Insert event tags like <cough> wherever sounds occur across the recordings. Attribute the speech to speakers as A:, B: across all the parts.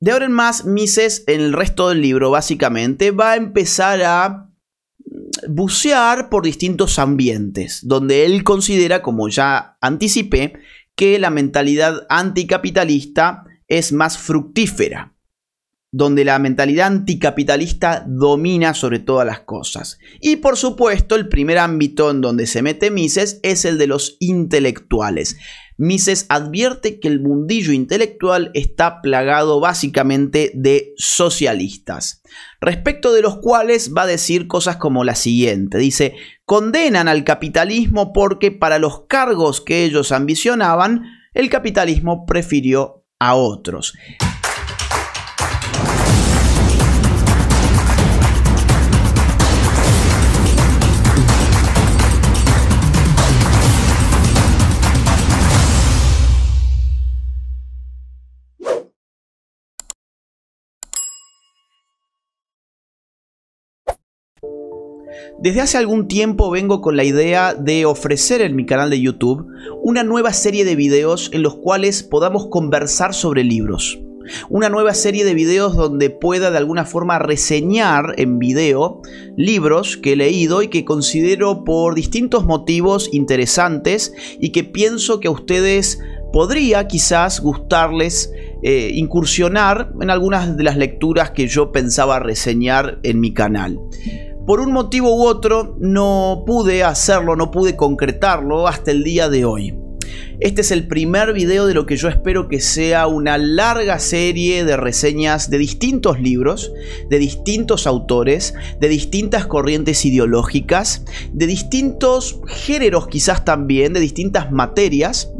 A: De ahora en más, Mises, en el resto del libro, básicamente, va a empezar a bucear por distintos ambientes, donde él considera, como ya anticipé, que la mentalidad anticapitalista es más fructífera, donde la mentalidad anticapitalista domina sobre todas las cosas. Y por supuesto, el primer ámbito en donde se mete Mises es el de los intelectuales. Mises advierte que el mundillo intelectual está plagado básicamente de socialistas, respecto de los cuales va a decir cosas como la siguiente. Dice, condenan al capitalismo porque para los cargos que ellos ambicionaban, el capitalismo prefirió a otros. Desde hace algún tiempo vengo con la idea de ofrecer en mi canal de YouTube una nueva serie de videos en los cuales podamos conversar sobre libros. Una nueva serie de videos donde pueda de alguna forma reseñar en video libros que he leído y que considero por distintos motivos interesantes y que pienso que a ustedes podría quizás gustarles eh, incursionar en algunas de las lecturas que yo pensaba reseñar en mi canal por un motivo u otro no pude hacerlo, no pude concretarlo hasta el día de hoy. Este es el primer video de lo que yo espero que sea una larga serie de reseñas de distintos libros, de distintos autores, de distintas corrientes ideológicas, de distintos géneros quizás también, de distintas materias,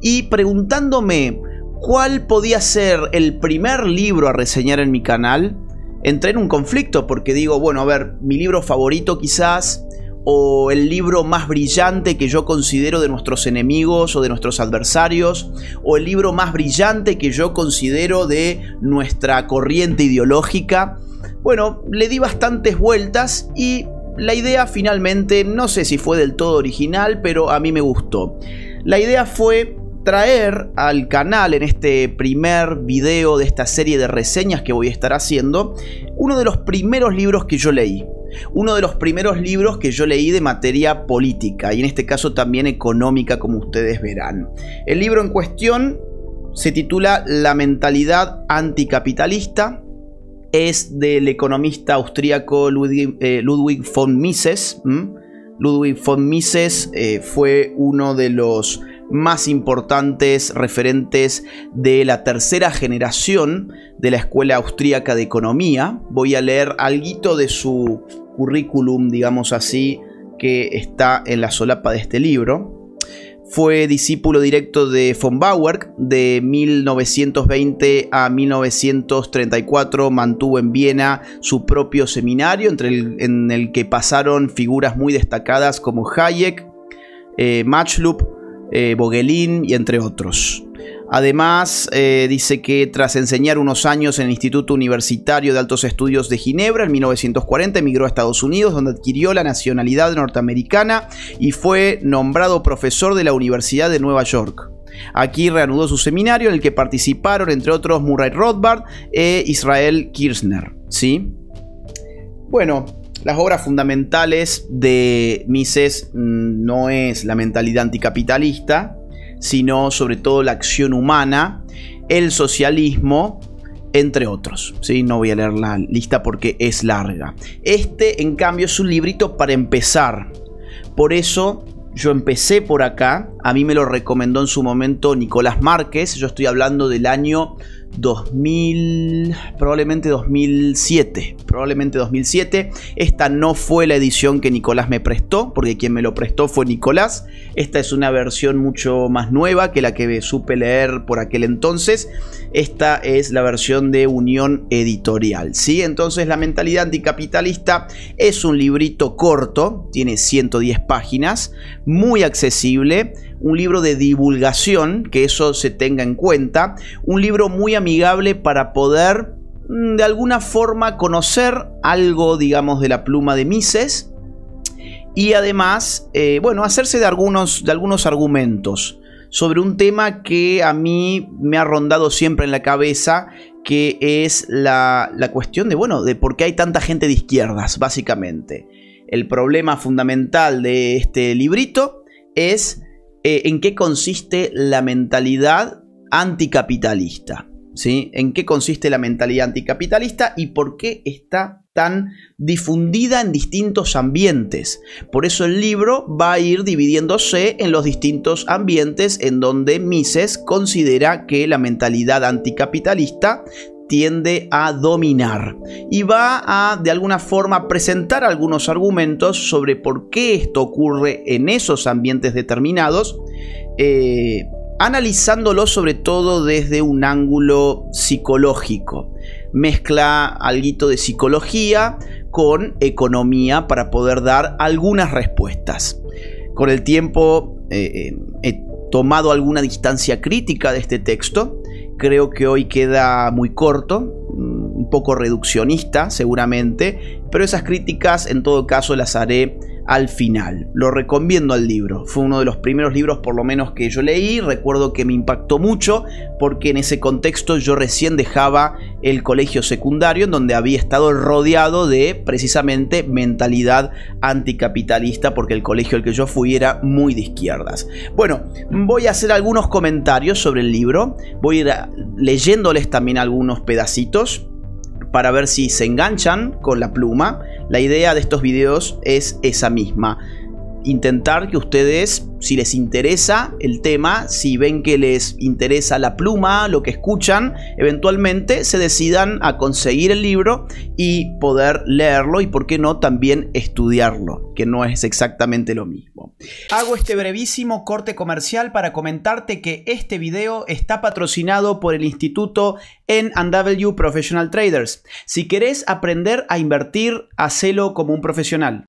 A: y preguntándome cuál podía ser el primer libro a reseñar en mi canal, entré en un conflicto porque digo, bueno, a ver, mi libro favorito quizás o el libro más brillante que yo considero de nuestros enemigos o de nuestros adversarios, o el libro más brillante que yo considero de nuestra corriente ideológica. Bueno, le di bastantes vueltas y la idea finalmente, no sé si fue del todo original, pero a mí me gustó. La idea fue traer al canal en este primer video de esta serie de reseñas que voy a estar haciendo, uno de los primeros libros que yo leí. Uno de los primeros libros que yo leí de materia política y en este caso también económica como ustedes verán. El libro en cuestión se titula La mentalidad anticapitalista. Es del economista austríaco Ludwig, von eh, Mises. Ludwig von Mises eh, fue uno de los más importantes referentes de la tercera generación de la Escuela Austríaca de Economía. Voy a leer algo de su currículum, digamos así, que está en la solapa de este libro. Fue discípulo directo de von Bauer de 1920 a 1934. Mantuvo en Viena su propio seminario, en el que pasaron figuras muy destacadas como Hayek, eh, Machlup eh, y entre otros. Además, eh, dice que tras enseñar unos años en el Instituto Universitario de Altos Estudios de Ginebra, en 1940 emigró a Estados Unidos, donde adquirió la nacionalidad norteamericana y fue nombrado profesor de la Universidad de Nueva York. Aquí reanudó su seminario en el que participaron, entre otros, Murray Rothbard e Israel Kirchner. ¿sí? Bueno, las obras fundamentales de Mises mm, no es la mentalidad anticapitalista, sino sobre todo la acción humana, el socialismo, entre otros. ¿sí? No voy a leer la lista porque es larga. Este, en cambio, es un librito para empezar. Por eso yo empecé por acá. A mí me lo recomendó en su momento Nicolás Márquez. Yo estoy hablando del año 2000, probablemente 2007, probablemente 2007. Esta no fue la edición que Nicolás me prestó, porque quien me lo prestó fue Nicolás. Esta es una versión mucho más nueva que la que supe leer por aquel entonces. Esta es la versión de Unión Editorial, ¿sí? Entonces, La mentalidad anticapitalista es un librito corto, tiene 110 páginas, muy accesible un libro de divulgación, que eso se tenga en cuenta, un libro muy amigable para poder mm, de alguna forma conocer algo, digamos, de la pluma de Mises y además, eh, bueno, hacerse de algunos, de algunos argumentos sobre un tema que a mí me ha rondado siempre en la cabeza, que es la, la cuestión de, bueno, de por qué hay tanta gente de izquierdas, básicamente. El problema fundamental de este librito es eh, en qué consiste la mentalidad anticapitalista. ¿Sí? ¿En qué consiste la mentalidad anticapitalista y por qué está tan difundida en distintos ambientes? Por eso el libro va a ir dividiéndose en los distintos ambientes en donde Mises considera que la mentalidad anticapitalista tiende a dominar y va a de alguna forma presentar algunos argumentos sobre por qué esto ocurre en esos ambientes determinados, eh, analizándolo sobre todo desde un ángulo psicológico. Mezcla algo de psicología con economía para poder dar algunas respuestas. Con el tiempo eh, eh, he tomado alguna distancia crítica de este texto, creo que hoy queda muy corto, un poco reduccionista seguramente, pero esas críticas en todo caso las haré al final. Lo recomiendo al libro. Fue uno de los primeros libros por lo menos que yo leí. Recuerdo que me impactó mucho porque en ese contexto yo recién dejaba el colegio secundario en donde había estado rodeado de precisamente mentalidad anticapitalista porque el colegio al que yo fui era muy de izquierdas. Bueno, voy a hacer algunos comentarios sobre el libro. Voy a ir leyéndoles también algunos pedacitos para ver si se enganchan con la pluma. La idea de estos videos es esa misma. Intentar que ustedes, si les interesa el tema, si ven que les interesa la pluma, lo que escuchan, eventualmente se decidan a conseguir el libro y poder leerlo y, por qué no, también estudiarlo, que no es exactamente lo mismo. Hago este brevísimo corte comercial para comentarte que este video está patrocinado por el instituto NW Professional Traders. Si querés aprender a invertir, hacelo como un profesional.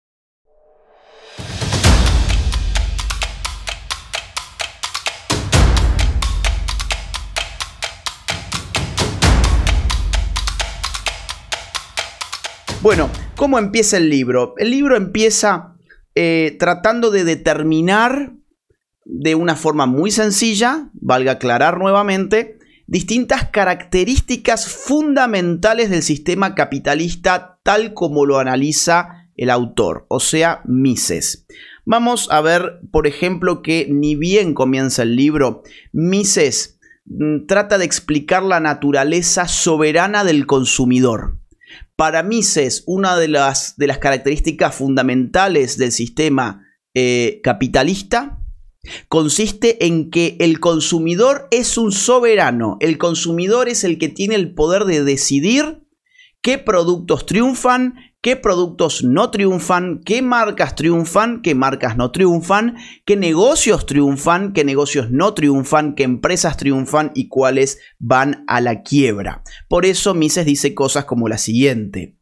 A: Bueno, ¿cómo empieza el libro? El libro empieza eh, tratando de determinar de una forma muy sencilla, valga aclarar nuevamente, distintas características fundamentales del sistema capitalista tal como lo analiza el autor, o sea, Mises. Vamos a ver, por ejemplo, que ni bien comienza el libro, Mises mm, trata de explicar la naturaleza soberana del consumidor. Para Mises, una de las, características fundamentales del sistema eh, capitalista consiste en que el consumidor es un soberano, el consumidor es el que tiene el poder de decidir qué productos triunfan, qué productos no triunfan, qué marcas triunfan, qué marcas no triunfan, qué negocios triunfan, qué negocios no triunfan, qué empresas triunfan y cuáles van a la quiebra. Por eso Mises dice cosas como la siguiente.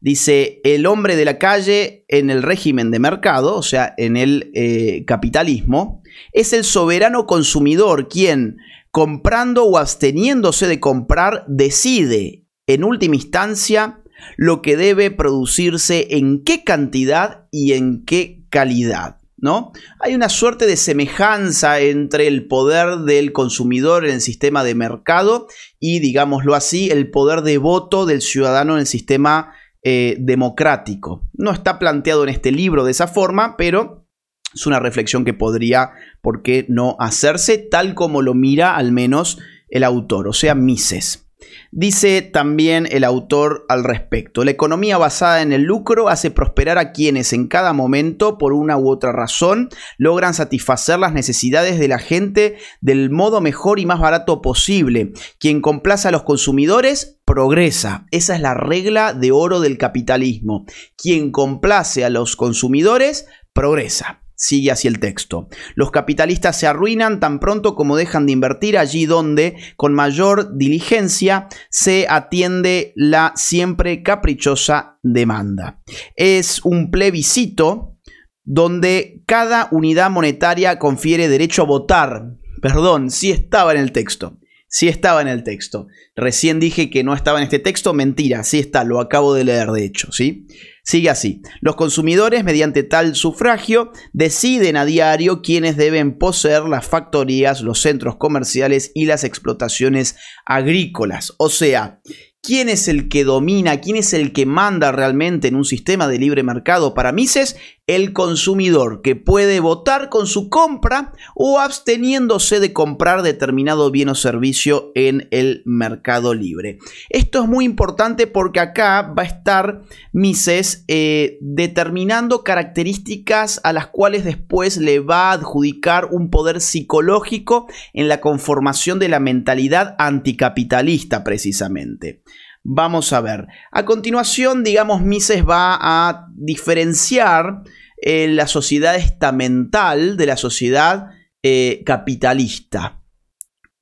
A: Dice, el hombre de la calle en el régimen de mercado, o sea, en el eh, capitalismo, es el soberano consumidor quien, comprando o absteniéndose de comprar, decide en última instancia lo que debe producirse en qué cantidad y en qué calidad. ¿No? Hay una suerte de semejanza entre el poder del consumidor en el sistema de mercado y, digámoslo así, el poder de voto del ciudadano en el sistema eh, democrático. No está planteado en este libro de esa forma, pero es una reflexión que podría, ¿por qué no hacerse? Tal como lo mira al menos el autor, o sea, Mises. Dice también el autor al respecto, la economía basada en el lucro hace prosperar a quienes en cada momento, por una u otra razón, logran satisfacer las necesidades de la gente del modo mejor y más barato posible. Quien complace a los consumidores progresa. Esa es la regla de oro del capitalismo. Quien complace a los consumidores progresa. Sigue así el texto. Los capitalistas se arruinan tan pronto como dejan de invertir allí donde, con mayor diligencia, se atiende la siempre caprichosa demanda. Es un plebiscito donde cada unidad monetaria confiere derecho a votar. Perdón, sí estaba en el texto. Sí estaba en el texto. Recién dije que no estaba en este texto, mentira, sí está, lo acabo de leer de hecho, ¿sí? Sigue así. Los consumidores, mediante tal sufragio, deciden a diario quiénes deben poseer las factorías, los centros comerciales y las explotaciones agrícolas. O sea, quién es el que domina, quién es el que manda realmente en un sistema de libre mercado para Mises el consumidor que puede votar con su compra o absteniéndose de comprar determinado bien o servicio en el mercado libre. Esto es muy importante porque acá va a estar Mises eh, determinando características a las cuales después le va a adjudicar un poder psicológico en la conformación de la mentalidad anticapitalista precisamente vamos a ver. A continuación, digamos, Mises va a diferenciar eh, la sociedad estamental de la sociedad eh, capitalista.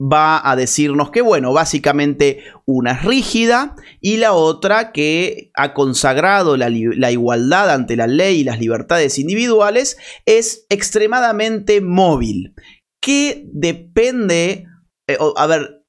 A: Va a decirnos que, bueno, básicamente una es rígida y la otra que ha consagrado la, igualdad ante la ley y las libertades individuales es extremadamente móvil, que depende, eh, a ver,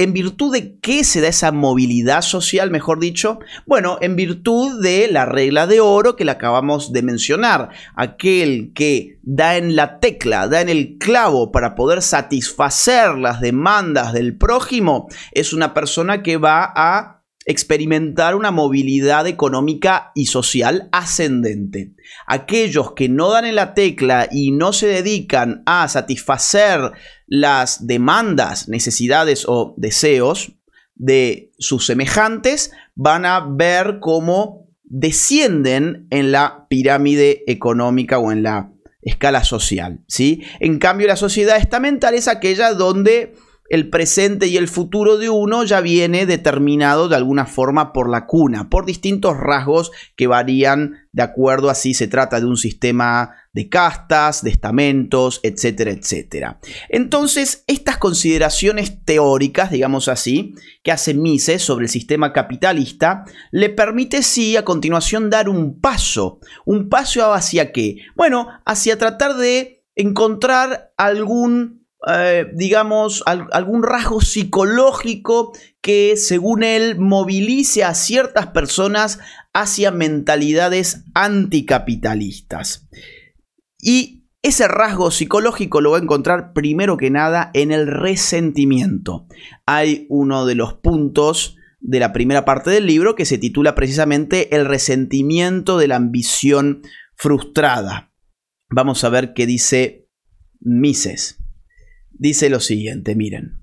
A: ¿En virtud de qué se da esa movilidad social, mejor dicho? Bueno, en virtud de la regla de oro que le acabamos de mencionar. Aquel que da en la tecla, da en el clavo para poder satisfacer las demandas del prójimo, es una persona que va a experimentar una movilidad económica y social ascendente. Aquellos que no dan en la tecla y no se dedican a satisfacer las demandas, necesidades o deseos de sus semejantes, van a ver cómo descienden en la pirámide económica o en la escala social, ¿sí? En cambio, la sociedad estamental es aquella donde el presente y el futuro de uno ya viene determinado de alguna forma por la cuna, por distintos rasgos que varían de acuerdo a si se trata de un sistema de castas, de estamentos, etcétera, etcétera. Entonces, estas consideraciones teóricas, digamos así, que hace Mises sobre el sistema capitalista, le permite sí a continuación dar un paso, un paso hacia qué? Bueno, hacia tratar de encontrar algún eh, digamos, algún rasgo psicológico que, según él, movilice a ciertas personas hacia mentalidades anticapitalistas. Y ese rasgo psicológico lo va a encontrar primero que nada en el resentimiento. Hay uno de los puntos de la primera parte del libro que se titula precisamente El resentimiento de la ambición frustrada. Vamos a ver qué dice Mises dice lo siguiente, miren.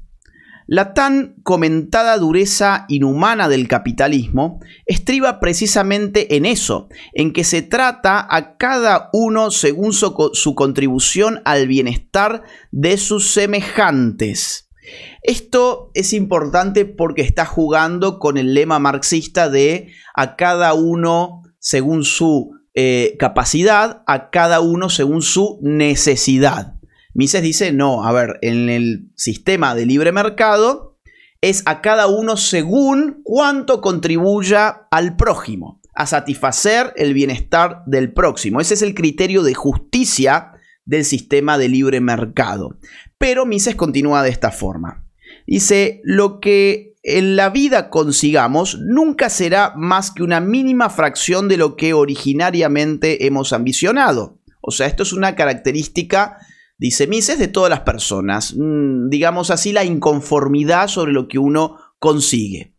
A: La tan comentada dureza inhumana del capitalismo estriba precisamente en eso, en que se trata a cada uno según su, contribución al bienestar de sus semejantes. Esto es importante porque está jugando con el lema marxista de a cada uno según su eh, capacidad, a cada uno según su necesidad. Mises dice, no, a ver, en el sistema de libre mercado es a cada uno según cuánto contribuya al prójimo, a satisfacer el bienestar del próximo. Ese es el criterio de justicia del sistema de libre mercado. Pero Mises continúa de esta forma. Dice, lo que en la vida consigamos nunca será más que una mínima fracción de lo que originariamente hemos ambicionado. O sea, esto es una característica Dice, Mises de todas las personas, mm, digamos así, la inconformidad sobre lo que uno consigue.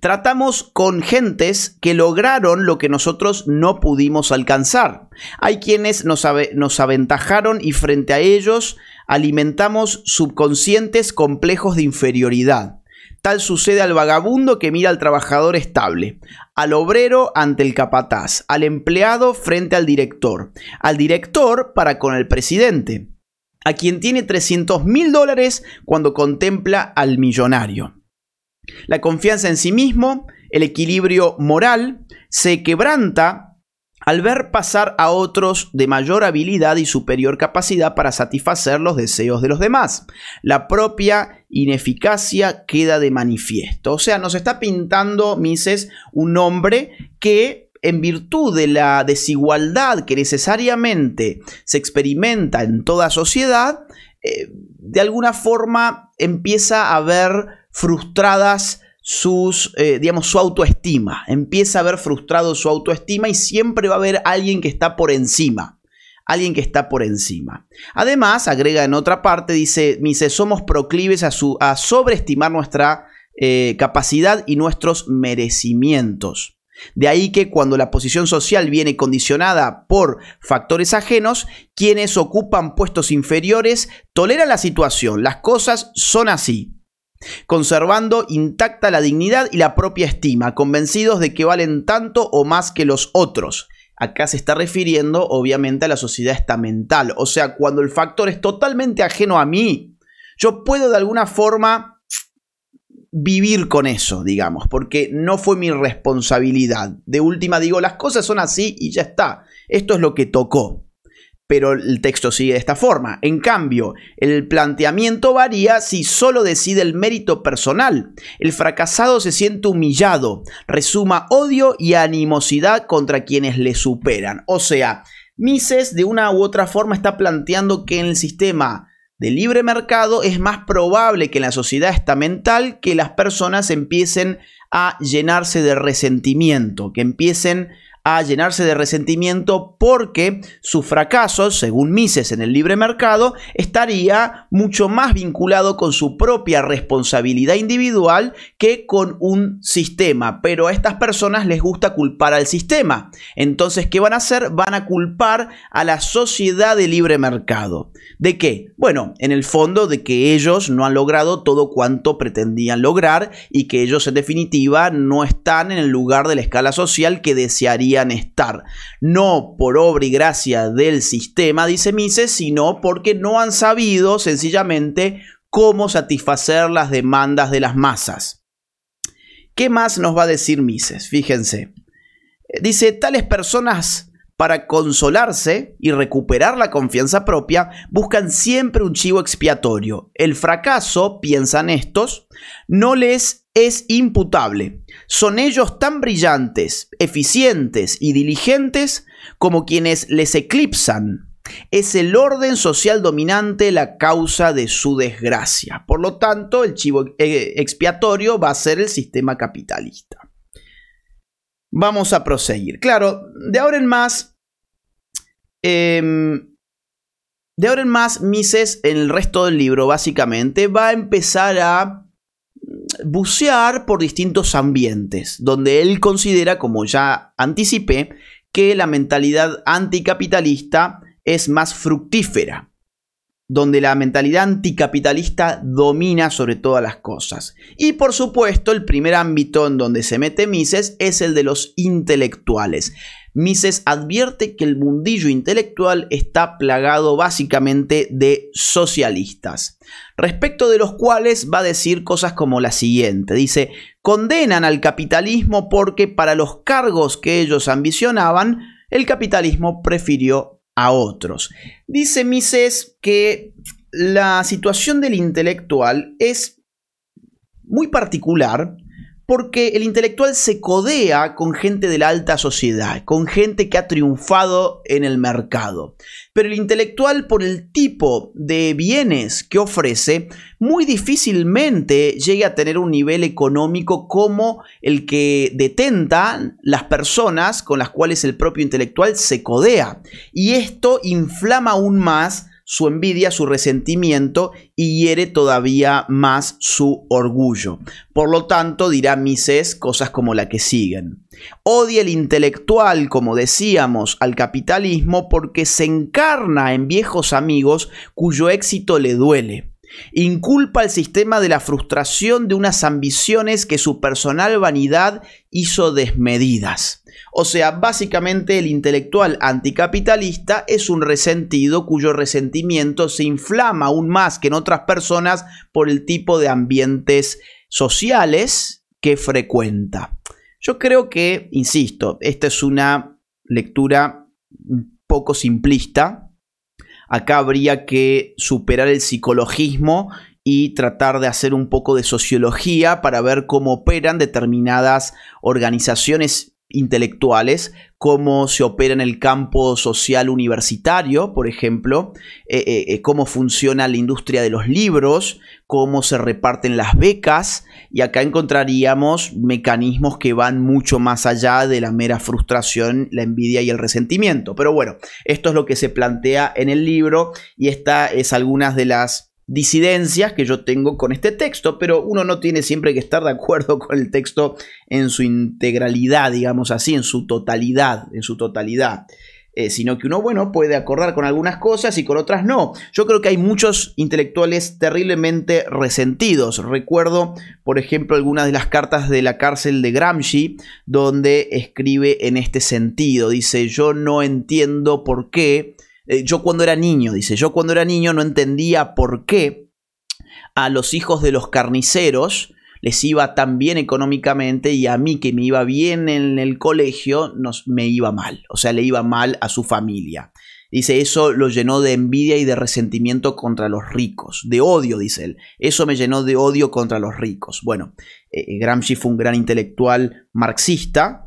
A: Tratamos con gentes que lograron lo que nosotros no pudimos alcanzar. Hay quienes nos aventajaron y frente a ellos alimentamos subconscientes complejos de inferioridad. Tal sucede al vagabundo que mira al trabajador estable, al obrero ante el capataz, al empleado frente al director, al director para con el presidente, a quien tiene 300 mil dólares cuando contempla al millonario. La confianza en sí mismo, el equilibrio moral, se quebranta al ver pasar a otros de mayor habilidad y superior capacidad para satisfacer los deseos de los demás. La propia ineficacia queda de manifiesto. O sea, nos está pintando Mises un hombre que en virtud de la desigualdad que necesariamente se experimenta en toda sociedad, eh, de alguna forma empieza a ver frustradas sus, eh, digamos, su autoestima. Empieza a ver frustrado su autoestima y siempre va a haber alguien que está por encima. Alguien que está por encima. Además, agrega en otra parte, dice, dice somos proclives a, a sobreestimar nuestra eh, capacidad y nuestros merecimientos. De ahí que cuando la posición social viene condicionada por factores ajenos, quienes ocupan puestos inferiores toleran la situación, las cosas son así conservando intacta la dignidad y la propia estima, convencidos de que valen tanto o más que los otros. Acá se está refiriendo obviamente a la sociedad estamental, o sea, cuando el factor es totalmente ajeno a mí, yo puedo de alguna forma vivir con eso, digamos, porque no fue mi responsabilidad. De última digo, las cosas son así y ya está. Esto es lo que tocó pero el texto sigue de esta forma. En cambio, el planteamiento varía si solo decide el mérito personal. El fracasado se siente humillado, resuma odio y animosidad contra quienes le superan. O sea, Mises de una u otra forma está planteando que en el sistema de libre mercado es más probable que en la sociedad estamental que las personas empiecen a llenarse de resentimiento, que empiecen a a llenarse de resentimiento porque su fracaso, según Mises en el libre mercado, estaría mucho más vinculado con su propia responsabilidad individual que con un sistema. Pero a estas personas les gusta culpar al sistema. Entonces, ¿qué van a hacer? Van a culpar a la sociedad de libre mercado. ¿De qué? Bueno, en el fondo de que ellos no han logrado todo cuanto pretendían lograr y que ellos en definitiva no están en el lugar de la escala social que desearían estar, no por obra y gracia del sistema, dice Mises, sino porque no han sabido sencillamente cómo satisfacer las demandas de las masas. ¿Qué más nos va a decir Mises? Fíjense. Dice, tales personas para consolarse y recuperar la confianza propia, buscan siempre un chivo expiatorio. El fracaso, piensan estos, no les es imputable. Son ellos tan brillantes, eficientes y diligentes como quienes les eclipsan. Es el orden social dominante la causa de su desgracia. Por lo tanto, el chivo eh, expiatorio va a ser el sistema capitalista vamos a proseguir. Claro, de ahora en más, em, de ahora en más, Mises, en el resto del libro, básicamente, va a empezar a bucear por distintos ambientes, donde él considera, como ya anticipé, que la mentalidad anticapitalista es más fructífera donde la mentalidad anticapitalista domina sobre todas las cosas. Y por supuesto, el primer ámbito en donde se mete Mises es el de los intelectuales. Mises advierte que el mundillo intelectual está plagado básicamente de socialistas, respecto de los cuales va a decir cosas como la siguiente. Dice, condenan al capitalismo porque para los cargos que ellos ambicionaban, el capitalismo prefirió a otros. Dice Mises que la situación del intelectual es muy particular porque el intelectual se codea con gente de la alta sociedad, con gente que ha triunfado en el mercado. Pero el intelectual, por el tipo de bienes que ofrece, muy difícilmente llega a tener un nivel económico como el que detentan las personas con las cuales el propio intelectual se codea. Y esto inflama aún más su envidia, su resentimiento y hiere todavía más su orgullo. Por lo tanto, dirá Mises cosas como la que siguen. Odia el intelectual, como decíamos, al capitalismo porque se encarna en viejos amigos cuyo éxito le duele. Inculpa al sistema de la frustración de unas ambiciones que su personal vanidad hizo desmedidas. O sea, básicamente el intelectual anticapitalista es un resentido cuyo resentimiento se inflama aún más que en otras personas por el tipo de ambientes sociales que frecuenta. Yo creo que, insisto, esta es una lectura un poco simplista. Acá habría que superar el psicologismo y tratar de hacer un poco de sociología para ver cómo operan determinadas organizaciones intelectuales, cómo se opera en el campo social universitario, por ejemplo, eh, eh, eh, cómo funciona la industria de los libros, cómo se reparten las becas, y acá encontraríamos mecanismos que van mucho más allá de la mera frustración, la envidia y el resentimiento. Pero bueno, esto es lo que se plantea en el libro y esta es algunas de las disidencias que yo tengo con este texto, pero uno no tiene siempre que estar de acuerdo <laughs> con el texto en su integralidad, digamos así, en su totalidad, en su totalidad. Eh, sino que uno, bueno, puede acordar con algunas cosas y con otras no. Yo creo que hay muchos intelectuales terriblemente resentidos. Recuerdo, por ejemplo, algunas de las cartas de la cárcel de Gramsci, donde escribe en este sentido. Dice, yo no entiendo por qué eh, yo cuando era niño, dice, yo cuando era niño no entendía por qué a los hijos de los carniceros les iba tan bien económicamente y a mí que me iba bien en el colegio nos, me iba mal, o sea, le iba mal a su familia. Dice, eso lo llenó de envidia y de resentimiento contra los ricos, de odio, dice él. Eso me llenó de odio contra los ricos. Bueno, eh, eh, Gramsci fue un gran intelectual marxista,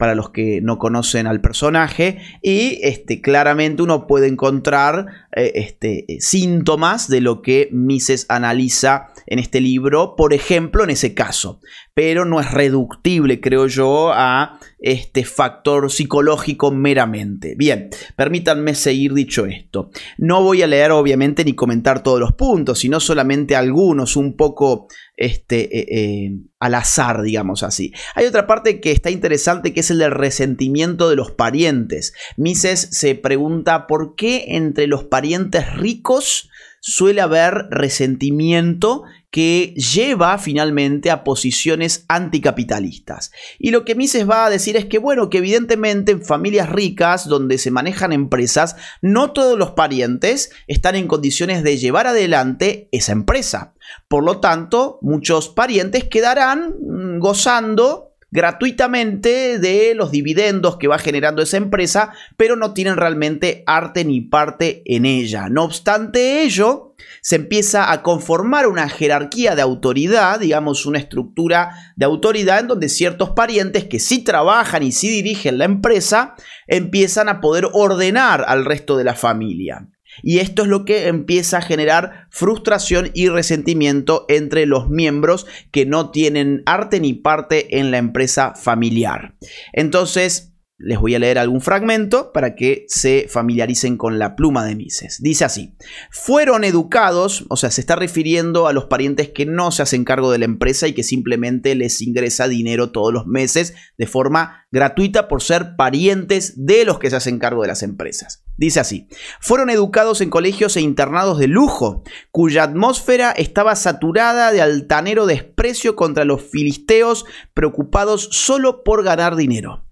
A: para los que no conocen al personaje. Y este, claramente uno puede encontrar eh, este, eh, síntomas de lo que Mises analiza en este libro, por ejemplo, en ese caso. Pero no es reductible, creo yo, a este factor psicológico meramente. Bien, permítanme seguir dicho esto. No voy a leer, obviamente, ni comentar todos los puntos, sino solamente algunos, un poco este, eh, al azar, digamos así. Hay otra parte que está interesante, que es el del resentimiento de los parientes. Mises se pregunta por qué entre los parientes parientes ricos suele haber resentimiento que lleva finalmente a posiciones anticapitalistas. Y lo que Mises va a decir es que, bueno, que evidentemente en familias ricas donde se manejan empresas, no todos los parientes están en condiciones de llevar adelante esa empresa. Por lo tanto, muchos parientes quedarán mm, gozando gratuitamente de los dividendos que va generando esa empresa, pero no tienen realmente arte ni parte en ella. No obstante ello, se empieza a conformar una jerarquía de autoridad, digamos una estructura de autoridad en donde ciertos parientes que sí trabajan y sí dirigen la empresa empiezan a poder ordenar al resto de la familia. Y esto es lo que empieza a generar frustración y resentimiento entre los miembros que no tienen arte ni parte en la empresa familiar. Entonces, les voy a leer algún fragmento para que se familiaricen con la pluma de Mises. Dice así, fueron educados, o sea, se está refiriendo a los parientes que no se hacen cargo de la empresa y que simplemente les ingresa dinero todos los meses de forma gratuita por ser parientes de los que se hacen cargo de las empresas. Dice así, fueron educados en colegios e internados de lujo, cuya atmósfera estaba saturada de altanero desprecio contra los filisteos preocupados solo por ganar dinero.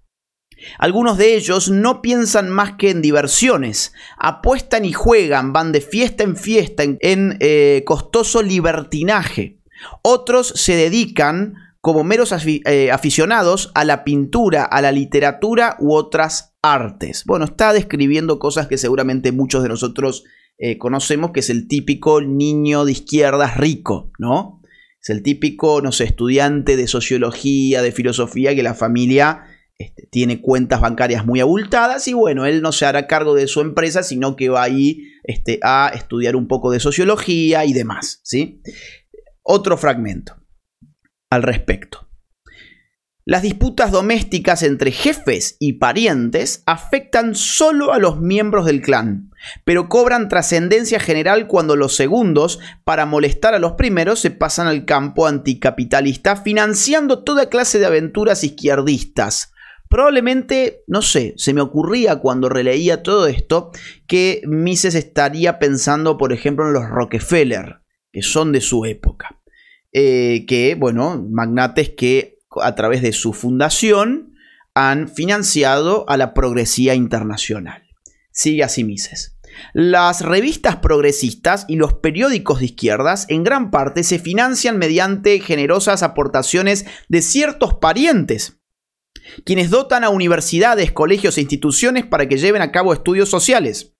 A: Algunos de ellos no piensan más que en diversiones, apuestan y juegan, van de fiesta en fiesta en, eh, costoso libertinaje. Otros se dedican como meros eh, aficionados a la pintura, a la literatura u otras artes. Bueno, está describiendo cosas que seguramente muchos de nosotros eh, conocemos, que es el típico niño de izquierdas rico, ¿no? Es el típico, no sé, estudiante de sociología, de filosofía, que la familia este, tiene cuentas bancarias muy abultadas y bueno, él no se hará cargo de su empresa, sino que va ahí este, a estudiar un poco de sociología y demás, ¿sí? Otro fragmento al respecto. Las disputas domésticas entre jefes y parientes afectan solo a los miembros del clan, pero cobran trascendencia general cuando los segundos, para molestar a los primeros, se pasan al campo anticapitalista, financiando toda clase de aventuras izquierdistas. Probablemente, no sé, se me ocurría cuando releía todo esto que Mises estaría pensando, por ejemplo, en los Rockefeller, que son de su época. Eh, que, bueno, magnates que a través de su fundación han financiado a la progresía internacional. Sigue así Mises. Las revistas progresistas y los periódicos de izquierdas en gran parte se financian mediante generosas aportaciones de ciertos parientes quienes dotan a universidades, colegios e instituciones para que lleven a cabo estudios sociales,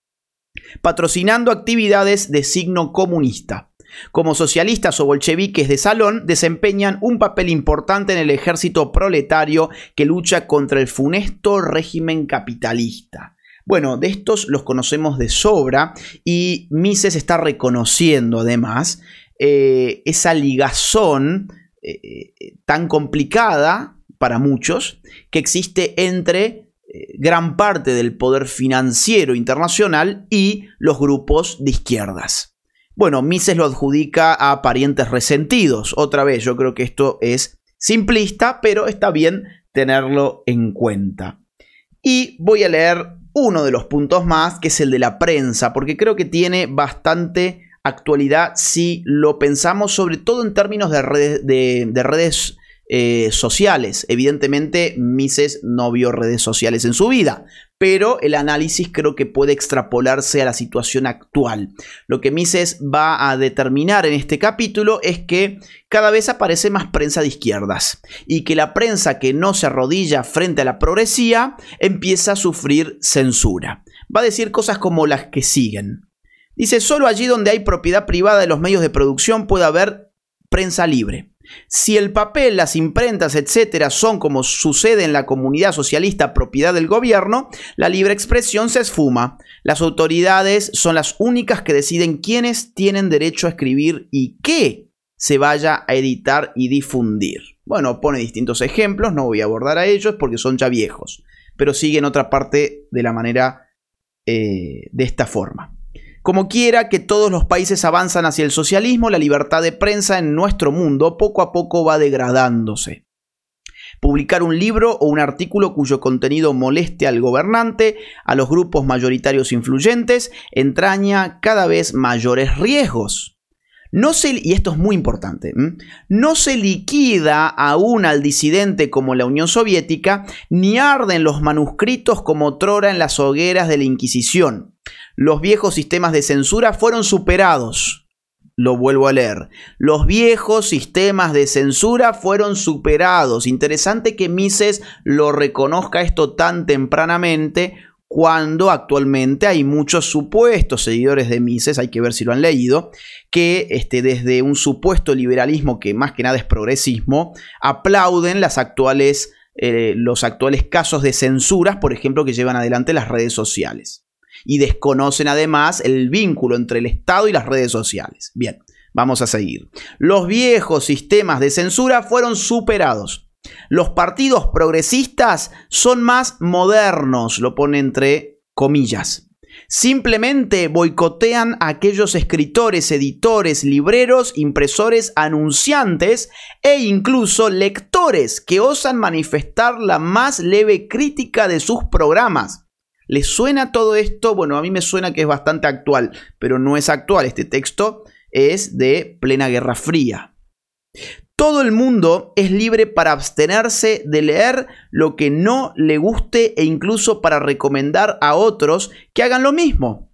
A: patrocinando actividades de signo comunista. Como socialistas o bolcheviques de salón, desempeñan un papel importante en el ejército proletario que lucha contra el funesto régimen capitalista. Bueno, de estos los conocemos de sobra y Mises está reconociendo además eh, esa ligazón eh, eh, tan complicada para muchos que existe entre gran parte del poder financiero internacional y los grupos de izquierdas. Bueno, Mises lo adjudica a parientes resentidos. Otra vez, yo creo que esto es simplista, pero está bien tenerlo en cuenta. Y voy a leer uno de los puntos más, que es el de la prensa, porque creo que tiene bastante actualidad si lo pensamos sobre todo en términos de redes, de, eh, sociales. Evidentemente, Mises no vio redes sociales en su vida, pero el análisis creo que puede extrapolarse a la situación actual. Lo que Mises va a determinar en este capítulo es que cada vez aparece más prensa de izquierdas y que la prensa que no se arrodilla frente a la progresía empieza a sufrir censura. Va a decir cosas como las que siguen. Dice, solo allí donde hay propiedad privada de los medios de producción puede haber prensa libre. Si el papel, las imprentas, etcétera, son como sucede en la comunidad socialista propiedad del gobierno, la libre expresión se esfuma. Las autoridades son las únicas que deciden quiénes tienen derecho a escribir y qué se vaya a editar y difundir. Bueno, pone distintos ejemplos, no voy a abordar a ellos porque son ya viejos, pero siguen otra parte de la manera eh, de esta forma. Como quiera que todos los países avanzan hacia el socialismo, la libertad de prensa en nuestro mundo poco a poco va degradándose. Publicar un libro o un artículo cuyo contenido moleste al gobernante, a los grupos mayoritarios influyentes, entraña cada vez mayores riesgos. No se, y esto es muy importante, no se liquida aún al disidente como la Unión Soviética, ni arden los manuscritos como trora en las hogueras de la Inquisición. Los viejos sistemas de censura fueron superados. Lo vuelvo a leer. Los viejos sistemas de censura fueron superados. Interesante que Mises lo reconozca esto tan tempranamente cuando actualmente hay muchos supuestos seguidores de Mises, hay que ver si lo han leído, que este, desde un supuesto liberalismo que más que nada es progresismo, aplauden eh, los actuales casos de censuras, por ejemplo, que llevan adelante las redes sociales y desconocen además el vínculo entre el Estado y las redes sociales. Bien, vamos a seguir. Los viejos sistemas de censura fueron superados. Los partidos progresistas son más modernos, lo pone entre comillas. Simplemente boicotean a aquellos escritores, editores, libreros, impresores, anunciantes e incluso lectores que osan manifestar la más leve crítica de sus programas. ¿Les suena todo esto? Bueno, a mí me suena que es bastante actual, pero no es actual. Este texto es de plena Guerra Fría. Todo el mundo es libre para abstenerse de leer lo que no le guste e incluso para recomendar a otros que hagan lo mismo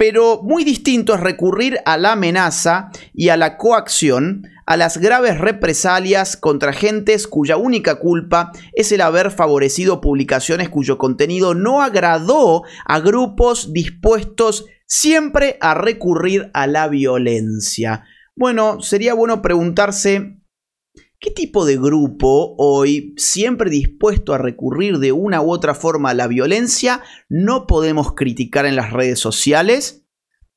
A: pero muy distinto es recurrir a la amenaza y a la coacción, a las graves represalias contra gentes cuya única culpa es el haber favorecido publicaciones cuyo contenido no agradó a grupos dispuestos siempre a recurrir a la violencia. Bueno, sería bueno preguntarse ¿Qué tipo de grupo hoy, siempre dispuesto a recurrir de una u otra forma a la violencia, no podemos criticar en las redes sociales?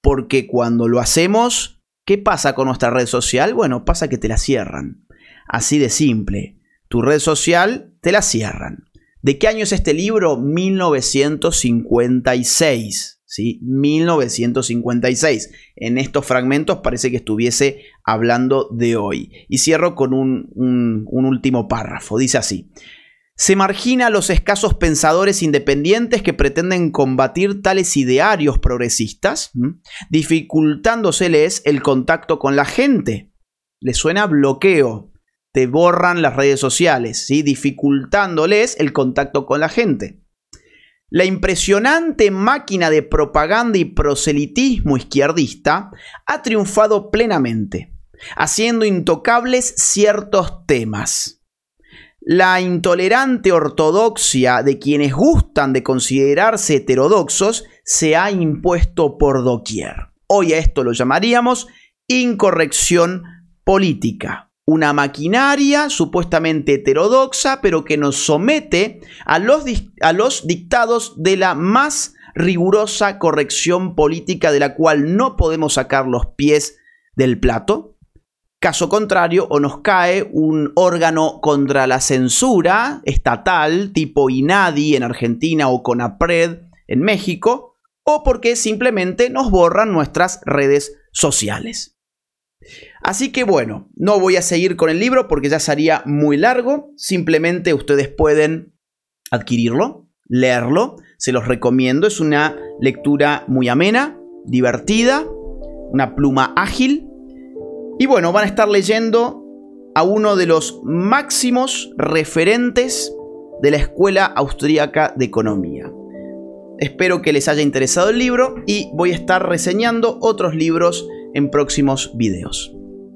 A: Porque cuando lo hacemos, ¿qué pasa con nuestra red social? Bueno, pasa que te la cierran. Así de simple. Tu red social te la cierran. ¿De qué año es este libro? 1956. 1956. En estos fragmentos parece que estuviese hablando de hoy. Y cierro con un, último párrafo. Dice así. Se margina a los escasos pensadores independientes que pretenden combatir tales idearios progresistas, dificultándoseles el contacto con la gente. Le suena bloqueo, te borran las redes sociales, ¿sí? dificultándoles el contacto con la gente. La impresionante máquina de propaganda y proselitismo izquierdista ha triunfado plenamente, haciendo intocables ciertos temas. La intolerante ortodoxia de quienes gustan de considerarse heterodoxos se ha impuesto por doquier. Hoy a esto lo llamaríamos incorrección política una maquinaria supuestamente heterodoxa, pero que nos somete a los, a los, dictados de la más rigurosa corrección política de la cual no podemos sacar los pies del plato. Caso contrario, o nos cae un órgano contra la censura estatal, tipo INADI en Argentina o CONAPRED en México, o porque simplemente nos borran nuestras redes sociales. Así que bueno, no voy a seguir con el libro porque ya sería muy largo. Simplemente ustedes pueden adquirirlo, leerlo. Se los recomiendo. Es una lectura muy amena, divertida, una pluma ágil. Y bueno, van a estar leyendo a uno de los máximos referentes de la Escuela Austríaca de Economía. Espero que les haya interesado el libro y voy a estar reseñando otros libros en próximos videos.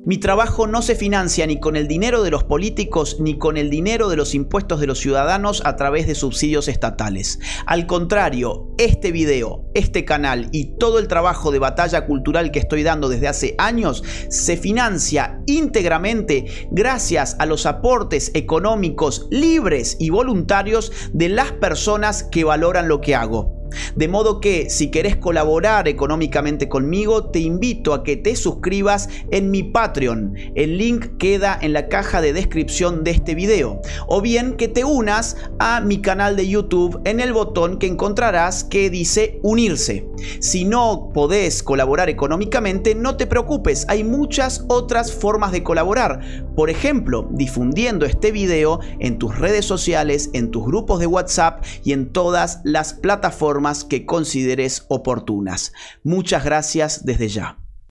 A: Mi trabajo no se financia ni con el dinero de los políticos ni con el dinero de los impuestos de los ciudadanos a través de subsidios estatales. Al contrario, este video, este canal y todo el trabajo de batalla cultural que estoy dando desde hace años se financia íntegramente gracias a los aportes económicos libres y voluntarios de las personas que valoran lo que hago. De modo que si querés colaborar económicamente conmigo, te invito a que te suscribas en mi Patreon. El link queda en la caja de descripción de este video. O bien que te unas a mi canal de YouTube en el botón que encontrarás que dice unirse. Si no podés colaborar económicamente, no te preocupes, hay muchas otras formas de colaborar. Por ejemplo, difundiendo este video en tus redes sociales, en tus grupos de WhatsApp y en todas las plataformas que consideres oportunas. Muchas gracias desde ya.